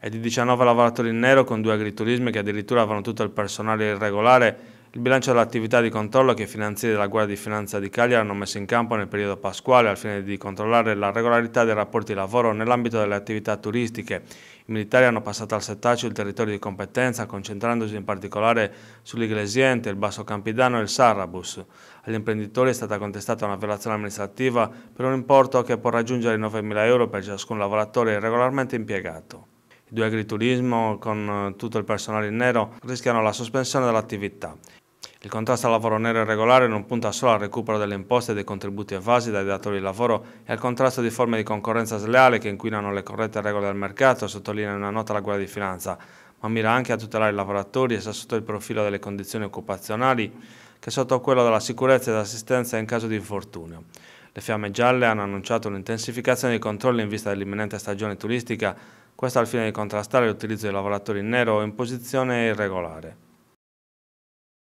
È di 19 lavoratori in nero con due agriturismi che addirittura avevano tutto il personale irregolare, il bilancio dell'attività di controllo che i finanzieri della Guardia di Finanza di Cagliari hanno messo in campo nel periodo pasquale al fine di controllare la regolarità dei rapporti di lavoro nell'ambito delle attività turistiche. I militari hanno passato al settaccio il territorio di competenza, concentrandosi in particolare sull'Iglesiente, il Basso Campidano e il Sarrabus. Agli imprenditori è stata contestata una violazione amministrativa per un importo che può raggiungere i 9.000 euro per ciascun lavoratore regolarmente impiegato i due agriturismo con eh, tutto il personale in nero rischiano la sospensione dell'attività. Il contrasto al lavoro nero irregolare non punta solo al recupero delle imposte e dei contributi evasi dai datori di lavoro e al contrasto di forme di concorrenza sleale che inquinano le corrette regole del mercato, sottolinea in una nota la Guardia di Finanza, ma mira anche a tutelare i lavoratori e sotto il profilo delle condizioni occupazionali che sotto quello della sicurezza ed assistenza in caso di infortunio. Le fiamme gialle hanno annunciato un'intensificazione dei controlli in vista dell'imminente stagione turistica questo al fine di contrastare l'utilizzo dei lavoratori in nero o in posizione irregolare.